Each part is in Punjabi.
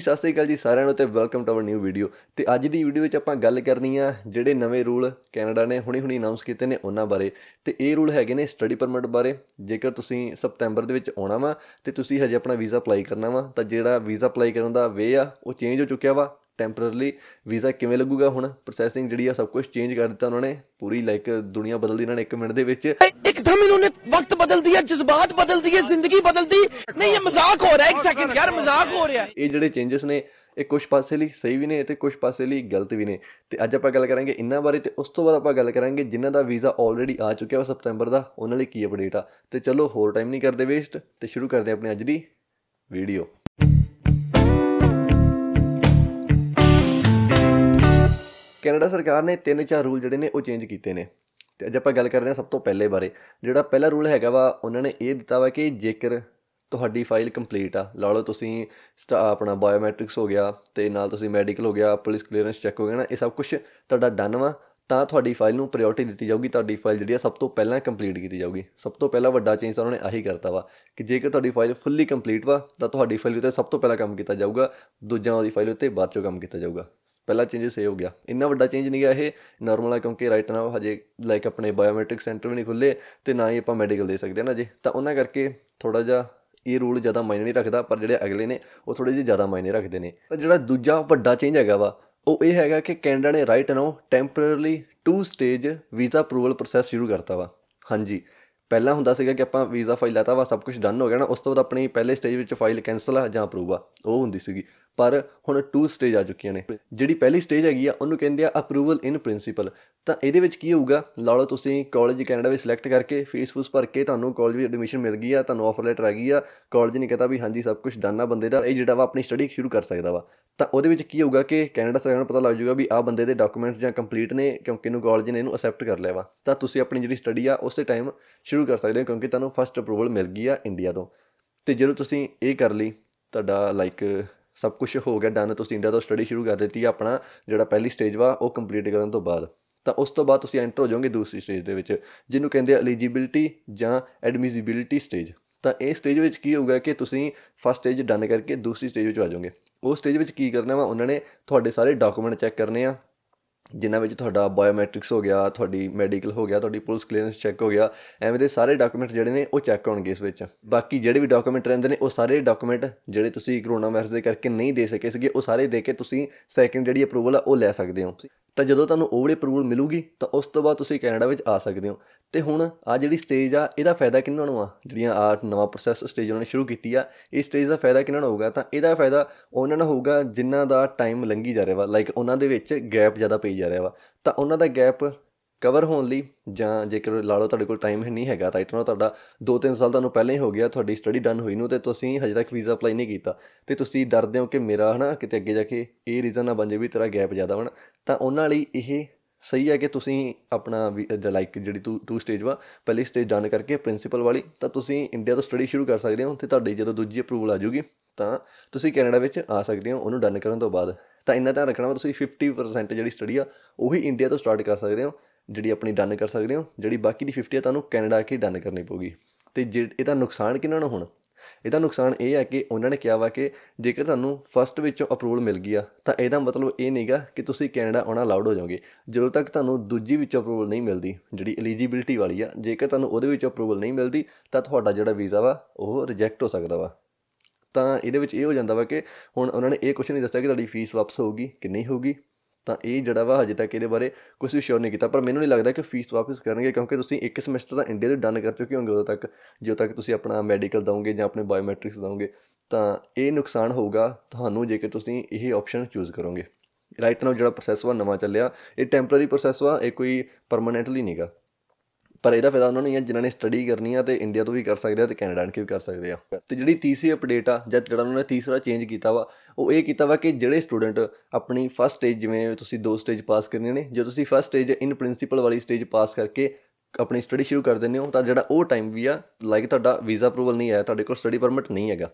ਸਤਿ ਸ੍ਰੀ ਅਕਾਲ ਜੀ ਸਾਰਿਆਂ ਨੂੰ ਤੇ welcome to our new video ਤੇ ਅੱਜ ਦੀ ਵੀਡੀਓ ਵਿੱਚ ਆਪਾਂ ਗੱਲ ਕਰਨੀ ਆ ਜਿਹੜੇ ਨਵੇਂ ਰੂਲ ਕੈਨੇਡਾ ਨੇ ਹੁਣੇ-ਹੁਣੇ ਅਨਾਉਂਸ ਕੀਤੇ ਨੇ ਉਹਨਾਂ ਬਾਰੇ ਤੇ ਇਹ ਰੂਲ ਹੈਗੇ ਨੇ ਸਟੱਡੀ ਪਰਮਿਟ ਬਾਰੇ ਜੇਕਰ ਤੁਸੀਂ ਸਪਟੈਂਬਰ ਦੇ ਵਿੱਚ ਆਉਣਾ ਵਾ ਤੇ ਤੁਸੀਂ ਹਜੇ ਆਪਣਾ ਵੀਜ਼ਾ ਅਪਲਾਈ ਕਰਨਾ ਵਾ ਤਾਂ ਜਿਹੜਾ ਵੀਜ਼ਾ ਅਪਲਾਈ ਕਰਨ ਦਾ ਵੇ ਆ ਉਹ ਚੇਂਜ ਹੋ ਚੁੱਕਿਆ ਵਾ ਟੈਂਪਰਰਲੀ ਵੀਜ਼ਾ ਕਿਵੇਂ ਲੱਗੂਗਾ ਹੁਣ ਪ੍ਰੋਸੈਸਿੰਗ ਜਿਹੜੀ ਆ ਸਭ ਕੁਝ ਚੇਂਜ ਕਰ ਦਿੱਤਾ ਉਹਨਾਂ ਨੇ ਪੂਰੀ ਲਾਈਕ ਦੁਨੀਆ ਬਦਲ ਦਿੱਤੀ ਇਹਨਾਂ ਨੇ 1 ਮਿੰਟ ਦੇ ਵਿੱਚ ਇੱਕਦਮ ਇਹਨਾਂ ਨੇ ਵਕਤ ਬਦਲ ਦਿਆ ਜਜ਼ਬਾਤ ਬਦਲ ਦਿਏ ਜ਼ਿੰਦਗੀ ਬਦਲਦੀ ਨਹੀਂ ਇਹ ਮਜ਼ਾਕ ਹੋ ਰਿਹਾ ਇੱਕ ਸੈਕਿੰਡ ਯਾਰ ਮਜ਼ਾਕ ਹੋ ਰਿਹਾ ਇਹ ਜਿਹੜੇ ਚੇਂਜਸ ਨੇ ਇਹ ਕੁਝ ਪਾਸੇ ਲਈ ਸਹੀ ਵੀ ਨੇ ਤੇ ਕੁਝ ਪਾਸੇ ਲਈ ਗਲਤ ਵੀ ਨੇ ਤੇ ਅੱਜ ਆਪਾਂ ਗੱਲ ਕਰਾਂਗੇ ਇਹਨਾਂ ਬਾਰੇ ਤੇ ਉਸ ਤੋਂ ਬਾਅਦ ਆਪਾਂ ਗੱਲ ਕਰਾਂਗੇ ਜਿਨ੍ਹਾਂ ਦਾ ਵੀਜ਼ਾ ਆਲਰੇਡੀ ਆ ਚੁੱਕਿਆ ਵਾ ਸਤੰਬਰ ਦਾ ਉਹਨਾਂ ਲਈ ਕੀ ਅਪਡੇਟ ਆ ਤੇ ਚਲੋ ਹੋਰ ਟਾਈਮ ਨਹੀਂ ਕਰਦੇ ਵੇਸਟ ਤੇ ਸ਼ੁਰੂ ਕਰਦੇ ਆਪਣੇ ਅੱਜ ਦੀ ਵੀਡੀਓ ਕੈਨੇਡਾ ਸਰਕਾਰ ਨੇ ਤਿੰਨ ਚਾਰ ਰੂਲ ਜਿਹੜੇ ਨੇ ਉਹ ਚੇਂਜ ਕੀਤੇ ਨੇ ਤੇ ਅੱਜ ਆਪਾਂ ਗੱਲ ਕਰਦੇ ਹਾਂ ਸਭ ਤੋਂ ਪਹਿਲੇ ਬਾਰੇ ਜਿਹੜਾ ਪਹਿਲਾ ਰੂਲ ਹੈਗਾ ਵਾ ਉਹਨਾਂ ਨੇ ਇਹ ਦਿੱਤਾ ਵਾ ਕਿ ਜੇਕਰ ਤੁਹਾਡੀ ਫਾਈਲ ਕੰਪਲੀਟ ਆ ਲਾ ਲਓ ਤੁਸੀਂ ਆਪਣਾ ਬਾਇਓਮੈਟ੍ਰਿਕਸ ਹੋ ਗਿਆ ਤੇ ਨਾਲ ਤੁਸੀਂ ਮੈਡੀਕਲ ਹੋ ਗਿਆ ਪੁਲਿਸ ਕਲੀਅਰੈਂਸ ਚੈੱਕ ਹੋ ਗਿਆ ਨਾ ਇਹ ਸਭ ਕੁਝ ਤੁਹਾਡਾ ਡਨ ਵਾ ਤਾਂ ਤੁਹਾਡੀ ਫਾਈਲ ਨੂੰ ਪ੍ਰਾਇੋਰਟੀ ਦਿੱਤੀ ਜਾਊਗੀ ਤੁਹਾਡੀ ਫਾਈਲ ਜਿਹੜੀ ਆ ਸਭ ਤੋਂ ਪਹਿਲਾਂ ਕੰਪਲੀਟ ਕੀਤੀ ਜਾਊਗੀ ਸਭ ਤੋਂ ਪਹਿਲਾ ਵੱਡਾ ਚੇਂਜ ਤਾਂ ਉਹਨਾਂ ਨੇ ਆਹੀ ਕਰਤਾ ਵਾ ਕਿ ਜੇਕਰ ਤੁਹਾਡੀ ਫਾਈਲ ਫੁੱਲੀ ਕੰਪਲੀਟ ਵਾ ਤਾਂ ਤੁਹਾਡੀ ਫਾਈਲ ਉੱਤੇ ਸਭ ਤੋਂ ਪਹਿਲਾਂ ਕੰਮ ਕੀਤਾ ਜਾਊਗਾ ਦੂਜਿਆਂ ਦੀ ਫਾਈਲ ਉੱਤੇ ਬਾਅਦ ਚੋਂ ਕੰਮ ਕੀਤਾ ਜਾਊਗਾ ਪਹਿਲਾ ਚੇਂਜਸ ਇਹ ਹੋ ਗਿਆ ਇੰਨਾ ਵੱਡਾ ਚੇਂਜ ਨਹੀਂ ਗਿਆ ਇਹ ਨਾਰਮਲ ਆ ਕਿਉਂਕਿ ਰਾਈਟ ਨਾਓ ਹਜੇ ਲਾਈਕ ਆਪਣੇ ਬਾਇਓਮੈਟ੍ਰਿਕ ਸੈਂਟਰ ਵੀ ਨਹੀਂ ਖੁੱਲੇ ਤੇ ਨਾ ਹੀ ਆਪਾਂ ਮੈਡੀਕਲ ਦੇ ਸਕਦੇ ਨਾ ਜੀ ਤਾਂ ਉਹਨਾਂ ਕਰਕੇ ਥੋੜਾ ਜਿਹਾ ਇਹ ਰੂਲ ਜ਼ਿਆਦਾ ਮਾਇਨੇ ਨਹੀਂ ਰੱਖਦਾ ਪਰ ਜਿਹੜੇ ਅਗਲੇ ਨੇ ਉਹ ਥੋੜੇ ਜਿਹਾ ਜ਼ਿਆਦਾ ਮਾਇਨੇ ਰੱਖਦੇ ਨੇ ਪਰ ਜਿਹੜਾ ਦੂਜਾ ਵੱਡਾ ਚੇਂਜ ਹੈਗਾ ਵਾ ਉਹ ਇਹ ਹੈਗਾ ਕਿ ਕੈਨੇਡਾ ਨੇ right now temporarily two stage visa approval process ਸ਼ੁਰੂ ਕਰਤਾ ਵਾ ਹਾਂਜੀ ਪਹਿਲਾਂ ਹੁੰਦਾ ਸੀਗਾ ਕਿ ਆਪਾਂ ਵੀਜ਼ਾ ਫਾਈਲ ਲਾਤਾ ਵਾ ਸਭ ਕੁਝ ਡਨ ਹੋ ਗਿਆ ਨਾ ਉਸ ਤੋਂ ਬਾਅਦ ਆਪਣੀ ਪਹਿਲੇ ਸਟੇਜ ਵਿੱਚ ਫਾਈਲ ਕੈਨਸਲ ਆ ਜਾਂ ਅਪਰੂਵ ਆ ਉਹ ਹੁੰਦੀ ਸੀਗੀ ਪਰ ਹੁਣ 2 ਸਟੇਜ ਆ ਚੁੱਕੀਆਂ ਨੇ ਜਿਹੜੀ ਪਹਿਲੀ ਸਟੇਜ ਹੈਗੀ ਆ ਉਹਨੂੰ ਕਹਿੰਦੇ ਆ ਅਪਰੂਵਲ ਇਨ ਪ੍ਰਿੰਸੀਪਲ ਤਾਂ ਇਹਦੇ ਵਿੱਚ ਕੀ ਹੋਊਗਾ ਲਾ ਲਓ ਤੁਸੀਂ ਕਾਲਜ ਕੈਨੇਡਾ ਵਿੱਚ ਸਿਲੈਕਟ ਕਰਕੇ ਫੀਸ ਫੂਸ ਭਰ ਕੇ ਤੁਹਾਨੂੰ ਕਾਲਜ ਵਿੱਚ ਐਡਮਿਸ਼ਨ ਮਿਲ ਗਈ ਆ ਤੁਹਾਨੂੰ ਆਫਰ ਲੈਟਰ ਆ ਗਈ ਆ ਕਾਲਜ ਨੇ ਕਹਤਾ ਵੀ ਹਾਂਜੀ ਸਭ ਕੁਝ ਡਨ ਆ ਬੰਦੇ ਦਾ ਇਹ ਜਿਹੜਾ ਵਾ ਆਪਣੀ ਸਟੱਡੀ ਸ਼ੁਰੂ ਕਰ ਸਕਦਾ ਵਾ ਤਾਂ ਉਹਦੇ ਵਿੱਚ ਕੀ ਹੋਊਗਾ ਕਿ ਕੈਨੇਡਾ ਸਰਕਾਰ ਨੂੰ ਪਤਾ ਲੱਗ ਜਾਊਗਾ ਵੀ ਆ ਬੰਦੇ ਦੇ ਡਾਕੂਮੈਂਟਸ ਜਾਂ ਕੰਪਲੀਟ ਨੇ ਕਿਉਂਕਿ ਇਹਨੂੰ ਕਾਲਜ ਨੇ ਇਹਨੂੰ ਅਸੈਪਟ ਕਰ ਲਿਆ ਵਾ ਤਾਂ ਤੁਸੀਂ ਆਪਣੀ ਜਿਹੜੀ ਸਟੱਡੀ ਆ ਉਸੇ ਟਾਈਮ ਸ਼ੁਰੂ ਕਰ ਸਕਦੇ ਹੋ ਕਿਉਂਕਿ ਤੁਹਾਨੂੰ ਫਸਟ ਅਪਰੂਵਲ ਮਿਲ ਗਈ ਆ ਇੰਡੀਆ ਤੋਂ ਤੇ ਜਦੋਂ ਤੁਸੀਂ ਇਹ ਕਰ ਲਈ ਤੁਹਾਡਾ ਲਾਈਕ ਸਭ ਕੁਝ ਹੋ ਗਿਆ ਡਨ ਤੁਸੀਂ ਇੰਡੀਆ ਤੋਂ ਸਟੱਡੀ ਸ਼ੁਰੂ ਕਰ ਦਿੱਤੀ ਆਪਣਾ ਜਿਹੜਾ ਪਹਿਲੀ ਸਟੇਜ ਵਾ ਉਹ ਕੰਪਲੀਟ ਕਰਨ ਤੋਂ ਬਾਅਦ ਤਾਂ ਉਸ ਤੋਂ ਬਾਅਦ ਤੁਸੀਂ ਐਂਟਰ ਹੋ ਜਾਓਗੇ ਦੂਸਰੀ ਸਟੇਜ ਦੇ ਵਿੱਚ ਜਿਹਨੂੰ ਕਹਿੰਦੇ ਆ ਐਲੀਜੀਬਿਲਟੀ ਜਾਂ ਐਡਮਿਸਿਬਿਲਟੀ ਸਟੇਜ ਤਾਂ ਇਹ ਸਟੇਜ ਵਿੱਚ ਕੀ ਹੋਊਗਾ ਕਿ ਤੁਸੀਂ ਫਸਟ ਸਟੇਜ ਡਨ ਕਰਕੇ ਦੂਸਰੀ ਸਟੇਜ ਵਿੱਚ ਆ ਜਾਓਗੇ ਉਹ ਸਟੇਜ ਵਿੱਚ ਕੀ ਕਰਨਾ ਵਾ ਉਹਨਾਂ ਨੇ ਤੁਹਾਡੇ ਸਾਰੇ ਡਾਕੂਮੈਂਟ ਚੈੱਕ ਕਰਨੇ ਆ ਜਿਨ੍ਹਾਂ ਵਿੱਚ ਤੁਹਾਡਾ ਬਾਇਓਮੈਟ੍ਰਿਕਸ ਹੋ ਗਿਆ ਤੁਹਾਡੀ ਮੈਡੀਕਲ ਹੋ ਗਿਆ ਤੁਹਾਡੀ ਪੁਲਿਸ ਕਲੀਅਰੈਂਸ ਚੈੱਕ ਹੋ ਗਿਆ ਐਵੇਂ ਦੇ ਸਾਰੇ ਡਾਕੂਮੈਂਟ ਜਿਹੜੇ ਨੇ ਉਹ ਚੈੱਕ ਹੋਣਗੇ ਇਸ ਵਿੱਚ ਬਾਕੀ ਜਿਹੜੇ ਵੀ ਡਾਕੂਮੈਂਟ ਰਹਿੰਦੇ ਨੇ ਉਹ ਸਾਰੇ ਡਾਕੂਮੈਂਟ ਜਿਹੜੇ ਤੁਸੀਂ ਕਰੋਨਾ ਵਾਇਰਸ ਦੇ ਕਰਕੇ ਨਹੀਂ ਦੇ ਸਕੇ ਸੀਗੇ ਉਹ ਸਾਰੇ ਦੇ ਕੇ ਤੁਸੀਂ ਸੈਕੰਡ ਜਿਹੜੀ ਅਪਰੂਵਲ ਆ ਉਹ ਲੈ ਸਕਦੇ ਹੋ ਤਾਂ ਜਦੋਂ ਤੁਹਾਨੂੰ ਉਹ ਵਾਲੀ ਅਪਰੂਵਲ ਮਿਲੂਗੀ ਤਾਂ ਉਸ ਤੋਂ ਬਾਅਦ ਤੁਸੀਂ ਕੈਨੇਡਾ ਵਿੱਚ ਆ ਸਕਦੇ ਹੋ ਤੇ ਹੁਣ ਆ ਜਿਹੜੀ ਸਟੇਜ ਆ ਇਹਦਾ ਫਾਇਦਾ ਕਿੰਨਾਂ ਨੂੰ ਆ ਜਿਹੜੀਆਂ ਆ ਨਵਾਂ ਪ੍ਰੋਸੈਸ ਸਟੇਜ ਉਹਨਾਂ ਨੇ ਸ਼ੁਰੂ ਕੀਤੀ ਆ ਇਸ ਸਟੇਜ ਦਾ ਫਾਇਦਾ ਕਿੰਨਾਂ ਨੂੰ ਹੋਊਗਾ ਤਾਂ ਇਹਦਾ ਫਾਇਦਾ ਉਹਨਾਂ ਨੂੰ ਹੋਊਗਾ ਜਿਨ੍ਹਾਂ ਦਾ ਟਾਈਮ ਲੰਗੀ ਜਾ ਰਿਹਾ ਵਾ ਲਾਈਕ ਉਹਨਾਂ ਦੇ ਵਿੱਚ ਗੈਪ ਜ਼ਿਆਦਾ ਪਈ ਜਾ ਰਿਹਾ ਵਾ ਤਾਂ ਉਹਨਾਂ ਦਾ ਗੈਪ ਕਵਰ ਹੋਣ ਲਈ ਜਾਂ ਜੇਕਰ ਲਾ ਲਓ ਤੁਹਾਡੇ ਕੋਲ ਟਾਈਮ ਨਹੀਂ ਹੈਗਾ ਰਾਈਟ ਨਾਓ ਤੁਹਾਡਾ 2-3 ਸਾਲ ਤੁਹਾਨੂੰ ਪਹਿਲਾਂ ਹੀ ਹੋ ਗਿਆ ਤੁਹਾਡੀ ਸਟੱਡੀ ਡਨ ਹੋਈ ਨੂੰ ਤੇ ਤੁਸੀਂ ਹਜੇ ਤੱਕ ਵੀਜ਼ਾ ਅਪਲਾਈ ਨਹੀਂ ਕੀਤਾ ਤੇ ਤੁਸੀਂ ਡਰਦੇ ਹੋ ਕਿ ਮੇਰਾ ਹਨਾ ਕਿਤੇ ਅੱਗੇ ਜਾ ਕੇ ਇਹ ਰੀਜ਼ਨ ਨਾ ਬਣ ਜੇ ਵੀ ਤੇਰਾ ਗੈਪ ਜ਼ਿਆਦਾ ਹੋਣਾ ਤਾਂ ਉਹਨਾਂ ਲਈ ਇਹ ਸਹੀ ਹੈ ਕਿ ਤੁਸੀਂ ਆਪਣਾ ਲਾਈਕ ਜਿਹੜੀ ਟੂ ਟੂ ਸਟੇਜ ਵਾ ਪਹਿਲੀ ਸਟੇਜ ਡਨ ਕਰਕੇ ਪ੍ਰਿੰਸੀਪਲ ਵਾਲੀ ਤਾਂ ਤੁਸੀਂ ਇੰਡੀਆ ਤੋਂ ਸਟੱਡੀ ਸ਼ੁਰੂ ਕਰ ਸਕਦੇ ਹੋ ਤੇ ਤੁਹਾਡੀ ਜਦੋਂ ਦੂਜੀ ਅਪਰੂਵਲ ਆ ਜੂਗੀ ਤਾਂ ਤੁਸੀਂ ਕੈਨੇਡਾ ਵਿੱਚ ਆ ਸਕਦੇ ਹੋ ਉਹਨੂੰ ਡਨ ਕਰਨ ਤੋਂ ਬਾਅਦ ਤਾਂ ਇੰਨਾ ਤਾਂ ਰੱਖਣਾ ਤੁਸੀਂ 50% ਜਿਹੜੀ ਸਟੱਡੀ ਆ ਉਹੀ ਇੰਡੀਆ ਤੋਂ ਸਟਾਰਟ ਕਰ ਸਕਦੇ ਹੋ ਜਿਹੜੀ ਆਪਣੀ ਡਨ ਕਰ ਸਕਦੇ ਹੋ ਜਿਹੜੀ ਬਾਕੀ ਦੀ 50 ਹੈ ਤੁਹਾਨੂੰ ਕੈਨੇਡਾ ਆ ਕੇ ਡਨ ਕਰਨੀ ਪਊਗੀ ਤੇ ਇਹਦਾ ਨੁਕਸਾਨ ਕਿੰਨਾ ਨੂੰ ਹੋਣਾ ਇਹਦਾ ਨੁਕਸਾਨ ਇਹ ਹੈ ਕਿ ਉਹਨਾਂ ਨੇ ਕਿਹਾ ਵਾ ਕਿ ਜੇਕਰ ਤੁਹਾਨੂੰ ਫਰਸਟ ਵਿੱਚੋਂ ਅਪਰੂਵਲ ਮਿਲ ਗਿਆ ਤਾਂ ਇਹਦਾ ਮਤਲਬ ਇਹ ਨਹੀਂਗਾ ਕਿ ਤੁਸੀਂ ਕੈਨੇਡਾ ਆਉਣਾ ਅਲਾਉਡ ਹੋ ਜਾਓਗੇ ਜਦੋਂ ਤੱਕ ਤੁਹਾਨੂੰ ਦੂਜੀ ਵਿੱਚੋਂ ਅਪਰੂਵਲ ਨਹੀਂ ਮਿਲਦੀ ਜਿਹੜੀ ਐਲੀਜੀਬਿਲਟੀ ਵਾਲੀ ਆ ਜੇਕਰ ਤੁਹਾਨੂੰ ਉਹਦੇ ਵਿੱਚ ਅਪਰੂਵਲ ਨਹੀਂ ਮਿਲਦੀ ਤਾਂ ਤੁਹਾਡਾ ਜਿਹੜਾ ਵੀਜ਼ਾ ਵਾ ਉਹ ਰਿਜੈਕਟ ਹੋ ਸਕਦਾ ਵਾ ਤਾਂ ਇਹਦੇ ਵਿੱਚ ਇਹ ਹੋ ਜਾਂਦਾ ਵਾ ਕਿ ਹੁਣ ਉਹਨਾਂ ਨੇ ਇਹ ਕੁਝ ਨਹੀਂ ਦੱਸਿਆ ਕਿ ਤੁਹਾਡੀ ਫੀਸ ਵਾਪਸ ਹੋਊਗੀ ਕਿ ਨਹੀਂ ਹੋਊਗੀ ਤਾਂ ਇਹ ਜਿਹੜਾ ਵਾ ਹਜੇ ਤੱਕ ਇਹਦੇ ਬਾਰੇ ਕੁਝ ਵੀ ਸ਼ੋਰ ਨਹੀਂ ਕੀਤਾ ਪਰ ਮੈਨੂੰ ਨਹੀਂ ਲੱਗਦਾ ਕਿ ਫੀਸ ਵਾਪਸ ਕਰਨਗੇ ਕਿਉਂਕਿ ਤੁਸੀਂ ਇੱਕ ਸਮੈਸਟਰ ਦਾ ਇੰਡੀਆ ਦੇ ਡਨ ਕਰ ਚੁੱਕੇ ਹੋਗੇ ਉਦੋਂ ਤੱਕ ਜਦੋਂ ਤੱਕ ਤੁਸੀਂ ਆਪਣਾ ਮੈਡੀਕਲ ਦੋਗੇ ਜਾਂ ਆਪਣੇ ਬਾਇਓਮੈਟ੍ਰਿਕਸ ਦੋਗੇ ਤਾਂ ਇਹ ਨੁਕਸਾਨ ਹੋਊਗਾ ਤੁਹਾਨੂੰ ਜੇਕਰ ਤੁਸੀਂ ਇਹ ਆਪਸ਼ਨ ਚੂਜ਼ ਕਰੋਗੇ ਰਾਈਟ ਨਾਓ ਜਿਹੜਾ ਪ੍ਰੋਸੈਸ ਵਾ ਨਵਾਂ ਚੱਲਿਆ ਇਹ ਟੈਂਪਰੇਰੀ ਪ੍ਰੋਸੈਸ ਵਾ ਇਹ ਕੋਈ ਪਰਮਨੈਂਟਲੀ ਨਹੀਂਗਾ ਪਰ ਇਹਦਾ ਫਾਇਦਾ ਉਹਨਾਂ ਨੂੰ ਹੈ ਜਿਨ੍ਹਾਂ ਨੇ ਸਟੱਡੀ ਕਰਨੀ ਆ ਤੇ ਇੰਡੀਆ ਤੋਂ ਵੀ ਕਰ ਸਕਦੇ ਆ ਤੇ ਕੈਨੇਡਾ ਤੋਂ ਵੀ ਕਰ ਸਕਦੇ ਆ ਤੇ ਜਿਹੜੀ ਤੀਸਰੀ ਅਪਡੇਟ ਆ ਜਾਂ ਜਿਹੜਾ ਉਹਨਾਂ ਨੇ ਤੀਸਰਾ ਚੇਂਜ ਕੀਤਾ ਵਾ ਉਹ ਇਹ ਕੀਤਾ ਵਾ ਕਿ ਜਿਹੜੇ ਸਟੂਡੈਂਟ ਆਪਣੀ ਫਸਟ ਸਟੇਜ ਜਿਵੇਂ ਤੁਸੀਂ ਦੋ ਸਟੇਜ ਪਾਸ ਕਰਨੀ ਨੇ ਜੇ ਤੁਸੀਂ ਫਸਟ ਸਟੇਜ ਇਨ ਪ੍ਰਿੰਸੀਪਲ ਵਾਲੀ ਸਟੇਜ ਪਾਸ ਕਰਕੇ ਆਪਣੀ ਸਟੱਡੀ ਸ਼ੁਰੂ ਕਰ ਦਿੰਦੇ ਹੋ ਤਾਂ ਜਿਹੜਾ ਉਹ ਟਾਈਮ ਵੀ ਆ ਲਾਈਕ ਤੁਹਾਡਾ ਵੀਜ਼ਾ ਅਪਰੂਵਲ ਨਹੀਂ ਆਇਆ ਤੁਹਾਡੇ ਕੋਲ ਸਟੱਡੀ ਪਰਮਿਟ ਨਹੀਂ ਹੈਗਾ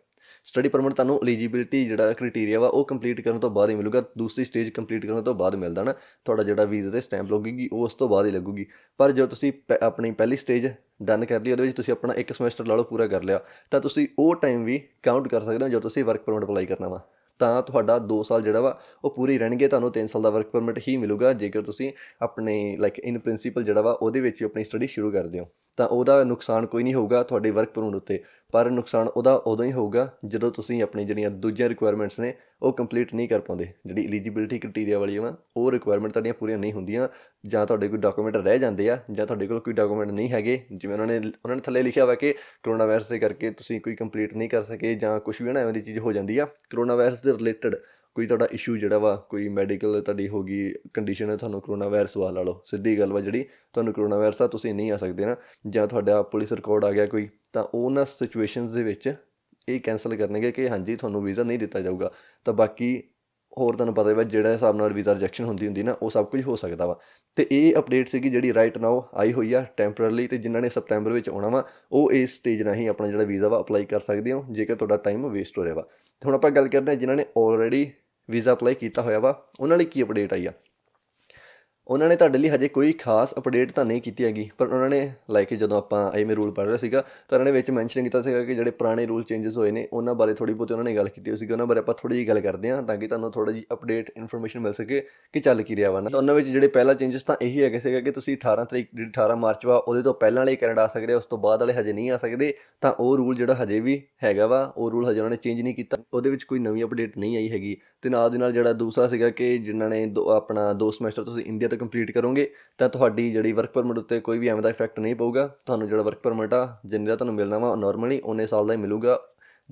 ਸਟੱਡੀ ਪਰਮਿਟ ਤੁਹਾਨੂੰ ਐਲੀਜੀਬਿਲਟੀ ਜਿਹੜਾ ਕ੍ਰਾਈਟੇਰੀਆ ਵਾ ਉਹ ਕੰਪਲੀਟ ਕਰਨ ਤੋਂ ਬਾਅਦ ਹੀ ਮਿਲੂਗਾ ਦੂਸਰੀ ਸਟੇਜ ਕੰਪਲੀਟ ਕਰਨ ਤੋਂ ਬਾਅਦ ਮਿਲਦਾ ਨਾ ਤੁਹਾਡਾ ਜਿਹੜਾ ਵੀਜ਼ਾ ਤੇ ਸਟੈਂਪ ਲੱਗੂਗੀ ਉਹ ਉਸ ਤੋਂ ਬਾਅਦ ਹੀ ਲੱਗੂਗੀ ਪਰ ਜੋ ਤੁਸੀਂ ਆਪਣੀ ਪਹਿਲੀ ਸਟੇਜ ਡਨ ਕਰ ਲਈ ਉਹਦੇ ਵਿੱਚ ਤੁਸੀਂ ਆਪਣਾ ਇੱਕ ਸਮੈਸਟਰ ਲਾ ਲਓ ਪੂਰਾ ਕਰ ਲਿਆ ਤਾਂ ਤੁਸੀਂ ਉਹ ਟਾਈਮ ਵੀ ਕਾਊਂਟ ਕਰ ਸਕਦੇ ਹੋ ਜਦੋਂ ਤੁਸੀਂ ਵਰਕ ਪਰਮਿਟ ਅਪਲਾਈ ਕਰਨਾ ਵਾ ਤਾਂ ਤੁਹਾਡਾ 2 ਸਾਲ ਜਿਹੜਾ ਵਾ ਉਹ ਪੂਰੀ ਰਹਿਣਗੇ ਤੁਹਾਨੂੰ 3 ਸਾਲ ਦਾ ਵਰਕ ਪਰਮਿਟ ਹੀ ਮਿਲੂਗਾ ਜੇਕਰ ਤੁਸੀਂ ਆਪਣੇ ਲਾਈਕ ਇਨ ਪ੍ਰਿੰਸੀਪਲ ਜਿਹੜਾ ਵਾ ਉਹਦੇ ਵਿੱਚ ਆਪਣੀ ਸਟੱਡੀ ਸ਼ੁਰੂ ਕਰਦੇ ਹੋ ਤਾਂ ਉਹਦਾ ਨੁਕਸਾਨ ਕੋਈ ਨਹੀਂ ਹੋਊਗਾ ਤੁਹਾਡੇ ਵਰਕ ਪਰਮਿਟ ਉੱਤੇ ਪਰ ਨੁਕਸਾਨ ਉਹਦਾ ਉਦੋਂ ਹੀ ਹੋਊਗਾ ਜਦੋਂ ਤੁਸੀਂ ਆਪਣੀ ਜਿਹੜੀਆਂ ਦੂਜੀਆਂ ਰਿਕੁਆਇਰਮੈਂਟਸ ਨੇ ਉਹ ਕੰਪਲੀਟ ਨਹੀਂ ਕਰ ਪਾਉਂਦੇ ਜਿਹੜੀ ਐਲੀਜੀਬਿਲਟੀ ਕ੍ਰਾਈਟੇਰੀਆ ਵਾਲੀ ਵਾ ਉਹ ਰਿਕੁਆਇਰਮੈਂਟ ਤੁਹਾਡੀਆਂ ਪੂਰੀਆਂ ਨਹੀਂ ਹੁੰਦੀਆਂ ਜਾਂ ਤੁਹਾਡੇ ਕੋਈ ਡਾਕੂਮੈਂਟ ਰਹਿ ਜਾਂਦੇ ਆ ਜਾਂ ਤੁਹਾਡੇ ਕੋਲ ਕੋਈ ਡਾਕੂਮੈਂਟ ਨਹੀਂ ਹੈਗੇ ਜਿਵੇਂ ਉਹਨਾਂ ਨੇ ਉਹਨਾਂ ਨੇ ਥੱਲੇ ਲਿਖਿਆ ਵਾ ਕਿ ਕਰੋਨਾ ਵਾਇਰਸ ਦੇ ਕਰਕੇ ਤੁਸੀਂ ਕੋਈ ਕੰਪਲੀਟ ਨਹੀਂ ਕਰ ਸਕੇ ਜਾਂ ਕੁਝ ਵੀ ਨਾ ਐਵੇਂ ਦੀ ਚੀਜ਼ ਹੋ ਜਾਂਦੀ ਆ ਕਰੋਨਾ ਵਾਇਰਸ ਦੇ ਰਿਲੇਟਡ ਕੋਈ ਤੁਹਾਡਾ ਇਸ਼ੂ ਜਿਹੜਾ ਵਾ ਕੋਈ ਮੈਡੀਕਲ ਤੁਹਾਡੀ ਹੋ ਗਈ ਕੰਡੀਸ਼ਨ ਹੈ ਤੁਹਾਨੂੰ ਕਰੋਨਾ ਵਾਇਰਸ ਵਾ ਲਾ ਲਓ ਸਿੱਧੀ ਗੱਲ ਵਾ ਜਿਹੜੀ ਤੁਹਾਨੂੰ ਕਰੋਨਾ ਵਾਇਰਸ ਆ ਤੁਸੀਂ ਨਹੀਂ ਆ ਸਕਦੇ ਨਾ ਜਾਂ ਤੁਹਾਡਾ ਪੁਲਿਸ ਰਿਕਾਰਡ ਆ ਗਿਆ ਕੋਈ ਤਾਂ ਉਹਨਾਂ ਸਿਚੁਏਸ਼ਨਸ ਦੇ ਵਿੱਚ ਇਹ ਕੈਨਸਲ ਕਰਨਗੇ ਕਿ ਹਾਂਜੀ ਤੁਹਾਨੂੰ ਵੀਜ਼ਾ ਨਹੀਂ ਦਿੱਤਾ ਜਾਊਗਾ ਤਾਂ ਬਾਕੀ ਹੋਰ ਤੁਹਾਨੂੰ ਪਤਾ ਹੀ ਵਾ ਜਿਹੜਾ ਹਿਸਾਬ ਨਾਲ ਵੀਜ਼ਾ ਰਿਜੈਕਸ਼ਨ ਹੁੰਦੀ ਹੁੰਦੀ ਨਾ ਉਹ ਸਭ ਕੁਝ ਹੋ ਸਕਦਾ ਵਾ ਤੇ ਇਹ ਅਪਡੇਟ ਸੀਗੀ ਜਿਹੜੀ ਰਾਈਟ ਨਾਓ ਆਈ ਹੋਈ ਆ ਟੈਂਪਰੇਰੀਲੀ ਤੇ ਜਿਨ੍ਹਾਂ ਨੇ ਸਪਟੈਂਬਰ ਵਿੱਚ ਆਉਣਾ ਵਾ ਉਹ ਇਸ ਸਟੇਜ ਰਾਹੀਂ ਆਪਣਾ ਜਿਹੜਾ ਵੀਜ਼ਾ ਵਾ ਅਪਲਾਈ ਕਰ ਸਕਦੇ ਹੋ ਜੇਕਰ ਤੁਹਾਡਾ ਟਾਈਮ ਵੇਸਟ ਹੋ ਰਿਹਾ ਵਾ ਤੇ ਹੁਣ ਆਪਾਂ ਗੱਲ ਕਰਦੇ ਹਾਂ ਜਿਨ੍ਹਾਂ ਨੇ ਆਲਰੇਡੀ ਵੀਜ਼ਾ ਅਪਲਾਈ ਕੀਤਾ ਹੋਇਆ ਵਾ ਉਹਨਾਂ ਲਈ ਕੀ ਅਪਡੇਟ ਆਈ ਆ ਉਹਨਾਂ ਨੇ ਤੁਹਾਡੇ ਲਈ ਹਜੇ ਕੋਈ ਖਾਸ ਅਪਡੇਟ ਤਾਂ ਨਹੀਂ ਕੀਤੀ ਹੈਗੀ ਪਰ ਉਹਨਾਂ ਨੇ ਲਾਈਕ ਜਦੋਂ ਆਪਾਂ ਆਈਮੇ ਰੂਲ ਪੜ੍ਹ ਰਿਹਾ ਸੀਗਾ ਤਾਂ ਉਹਨਾਂ ਨੇ ਵਿੱਚ ਮੈਂਸ਼ਨ ਕੀਤਾ ਸੀਗਾ ਕਿ ਜਿਹੜੇ ਪੁਰਾਣੇ ਰੂਲ ਚੇਂजेस ਹੋਏ ਨੇ ਉਹਨਾਂ ਬਾਰੇ ਥੋੜੀ ਬਹੁਤ ਉਹਨਾਂ ਨੇ ਗੱਲ ਕੀਤੀ ਸੀਗੀ ਉਹਨਾਂ ਬਾਰੇ ਆਪਾਂ ਥੋੜੀ ਜੀ ਗੱਲ ਕਰਦੇ ਹਾਂ ਤਾਂ ਕਿ ਤੁਹਾਨੂੰ ਥੋੜੀ ਜੀ ਅਪਡੇਟ ਇਨਫੋਰਮੇਸ਼ਨ ਮਿਲ ਸਕੇ ਕਿ ਚੱਲ ਕੀ ਰਿਹਾ ਵਾ ਤਾਂ ਉਹਨਾਂ ਵਿੱਚ ਜਿਹੜੇ ਪਹਿਲਾ ਚੇਂजेस ਤਾਂ ਇਹੀ ਹੈਗੇ ਸੀਗਾ ਕਿ ਤੁਸੀਂ 18 ਤਰੀਕ ਜਿਹੜੀ 18 ਮਾਰਚ ਵਾ ਉਹਦੇ ਤੋਂ ਪਹਿਲਾਂ ਵਾਲੇ ਕੈਨੇਡਾ ਆ ਸਕਦੇ ਉਸ ਤੋਂ ਬਾਅਦ ਵਾਲੇ ਹਜੇ ਨਹੀਂ ਆ ਸਕਦੇ ਤਾਂ ਉਹ ਰੂਲ ਜਿਹੜਾ ਹਜੇ ਵੀ ਹੈਗਾ ਵਾ ਉਹ ਰੂਲ ਹਜੇ ਉਹਨਾਂ ਨੇ ਚੇਂਜ ਨਹੀਂ ਕੀਤਾ ਉਹਦੇ ਵਿੱਚ ਕੋਈ ਨਵੀਂ ਅਪਡੇਟ ਨਹੀਂ ਆਈ ਹੈਗੀ ਤੇ ਨਾਲ ਦੇ ਨਾਲ ਜਿਹੜਾ ਦੂਸਰਾ ਸੀਗਾ ਕਿ ਜਿਨ੍ਹਾਂ ਨੇ ਆਪਣਾ 2 ਸਮੈਸਟਰ ਤੁਸੀਂ ਇੰਡੀਆ ਤੱਕ ਕੰਪਲੀਟ ਕਰੋਗੇ ਤਾਂ ਤੁਹਾਡੀ ਜਿਹੜੀ ਵਰਕ ਪਰਮਿਟ ਉੱਤੇ ਕੋਈ ਵੀ ਐਵੇਂ ਦਾ ਇਫੈਕਟ ਨਹੀਂ ਪਊਗਾ ਤੁਹਾਨੂੰ ਜਿਹੜਾ ਵਰਕ ਪਰਮਿਟ ਆ ਜਿੰਨੇ ਦਾ ਤੁਹਾਨੂੰ ਮਿਲਣਾ ਵਾ ਨਾਰਮਲੀ ਉਹਨੇ ਸਾਲ ਦਾ ਹੀ ਮਿਲੂਗਾ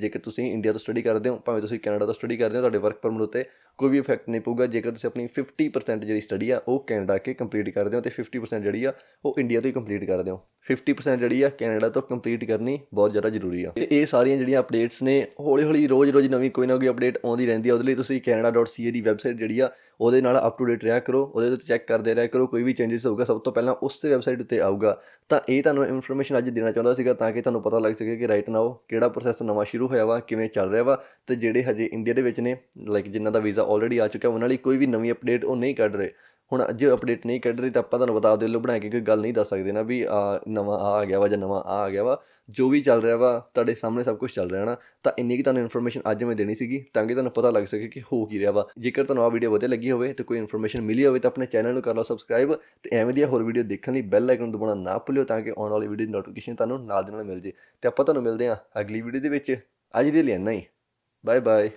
ਜੇਕਰ ਤੁਸੀਂ ਇੰਡੀਆ ਤੋਂ ਸਟੱਡੀ ਕਰਦੇ ਹੋ ਭਾਵੇਂ ਤੁਸੀਂ ਕੈਨੇਡਾ ਤੋਂ ਸਟੱਡੀ ਕਰਦੇ ਹੋ ਤੁਹਾਡੇ ਵਰਕ ਪਰਮਿਟ ਉੱਤੇ ਕੋਈ ਵੀ ਇਫੈਕਟ ਨਹੀਂ ਪਊਗਾ ਜੇਕਰ ਤੁਸੀਂ ਆਪਣੀ 50% ਜਿਹੜੀ ਸਟੱਡੀ ਆ ਉਹ ਕੈਨੇਡਾ ਕੇ ਕੰਪਲੀਟ ਕਰਦੇ ਹੋ ਤੇ 50% ਜਿਹੜੀ ਆ ਉਹ ਇੰਡੀਆ ਤੋਂ ਹੀ ਕੰਪਲੀਟ ਕਰਦੇ ਹੋ 50% ਜਿਹੜੀ ਆ ਕੈਨੇਡਾ ਤੋਂ ਕੰਪਲੀਟ ਕਰਨੀ ਬਹੁਤ ਜ਼ਿਆਦਾ ਜ਼ਰੂਰੀ ਆ ਤੇ ਇਹ ਸਾਰੀਆਂ ਜਿਹੜੀਆਂ ਅਪਡੇਟਸ ਨੇ ਹੌਲੀ-ਹੌਲੀ ਰੋਜ਼-ਰੋਜ਼ ਨਵੀਂ ਕੋਈ ਨਾ ਕੋਈ ਅਪਡੇਟ ਆਉਂਦੀ ਰਹਿੰਦੀ ਆ ਉਹਦੇ ਲਈ ਤੁਸੀਂ canada.ca ਦੀ ਵੈਬਸਾਈਟ ਜਿਹੜੀ ਆ ਉਹਦੇ ਨਾਲ ਅਪ ਟੂ ਡੇਟ ਰਿਹਾ ਕਰੋ ਉਹਦੇ ਤੋਂ ਚੈੱਕ ਕਰਦੇ ਰਿਹਾ ਕਰੋ ਕੋਈ ਵੀ ਚੇਂਜਸ ਹੋਊਗਾ ਸਭ ਤੋਂ ਪਹਿਲਾਂ ਉਸੇ ਵੈਬਸਾਈਟ ਉੱਤੇ ਆਊਗਾ ਤਾਂ ਇਹ ਤੁਹਾਨੂੰ ਇਨਫੋਰਮੇਸ਼ਨ ਅੱਜ ਦੇਣਾ ਚਾਹੁੰਦਾ ਸੀਗਾ ਤਾਂ ਕਿ ਤੁਹਾਨੂੰ ਪਤਾ ਲੱਗ ਸਕੇ ਕਿ ਰਾਈਟ ਨਾਓ ਕਿਹੜਾ ਪ੍ਰੋਸੈਸ ਨਵਾਂ ਸ਼ੁਰੂ ਹੋਇਆ ਵਾ ਕਿਵੇਂ ਚੱਲ ਰਿਹਾ ਵਾ ਤੇ ਜਿਹੜੇ ਹਜੇ ਇੰਡੀਆ ਦੇ ਵਿੱਚ ਨੇ ਲਾਈਕ ਜਿਨ੍ਹਾਂ ਦਾ ਵੀਜ਼ਾ ਆ ਆਲਰੇਡੀ ਆ ਚੁੱਕਿਆ ਉਹਨਾਂ ਲਈ ਕੋਈ ਵੀ ਨਵੀਂ ਅਪਡੇਟ ਉਹ ਨਹੀਂ ਕੱਢ ਰਹੇ ਹੁਣ ਜੇ ਅਪਡੇਟ ਨਹੀਂ ਕੱਢ ਰਹੇ ਤਾਂ ਆਪਾਂ ਤੁਹਾਨੂੰ ਬਤਾ ਲੋ ਬਣਾ ਕੇ ਕੋਈ ਗੱਲ ਨਹੀਂ ਦੱਸ ਸਕਦੇ ਨਾ ਵੀ ਆ ਨਵਾਂ ਆ ਆ ਗਿਆ ਵਾ ਜਾਂ ਨਵਾਂ ਆ ਆ ਗਿਆ ਵਾ ਜੋ ਵੀ ਚੱਲ ਰਿਹਾ ਵਾ ਤੁਹਾਡੇ ਸਾਹਮਣੇ ਸਭ ਕੁਝ ਚੱਲ ਰਿਹਾ ਨਾ ਤਾਂ ਇੰਨੀ ਕੀ ਤੁਹਾਨੂੰ ਇਨਫੋਰਮੇਸ਼ਨ ਅੱਜ ਮੈਂ ਦੇਣੀ ਸੀਗੀ ਤਾਂ ਕਿ ਤੁਹਾਨੂੰ ਪਤਾ ਲੱਗ ਸਕੇ ਕਿ ਹੋ ਕੀ ਰਿਹਾ ਵਾ ਜੇਕਰ ਤੁਹਾਨੂੰ ਆ ਵੀਡੀਓ ਵਧੀਆ ਲੱਗੀ ਹੋਵੇ ਤੇ ਕੋਈ ਇਨਫੋਰਮੇਸ਼ਨ ਮਿਲੀ ਹੋਵੇ ਤਾਂ ਆਪਣੇ ਚੈਨਲ ਨੂੰ ਕਰ ਲਓ ਸਬਸਕ੍ਰਾਈਬ ਤੇ ਐਵੇਂ ਦੀਆਂ ਹੋਰ ਵੀਡੀਓ ਦੇਖਣ ਲਈ ਬੈਲ ਆਈਕਨ ਦਬਾਉਣਾ ਨਾ ਭੁੱਲਿਓ ਤਾਂ ਕਿ ਆਉਣ ਵਾਲੀ ਵੀਡੀਓ ਦੀ ਨੋਟੀਫਿਕੇਸ਼ਨ ਤੁਹਾਨੂੰ ਨਾਲ ਦੇ ਨਾਲ ਮਿਲ ਜੇ ਤੇ ਆਪਾਂ ਤੁਹਾਨੂੰ ਮਿਲਦੇ ਹਾਂ ਅਗਲੀ ਵੀਡੀਓ ਦੇ ਵਿੱਚ ਅੱਜ ਦੇ ਲਈ ਇੰਨਾ ਹੀ ਬਾਏ ਬਾਏ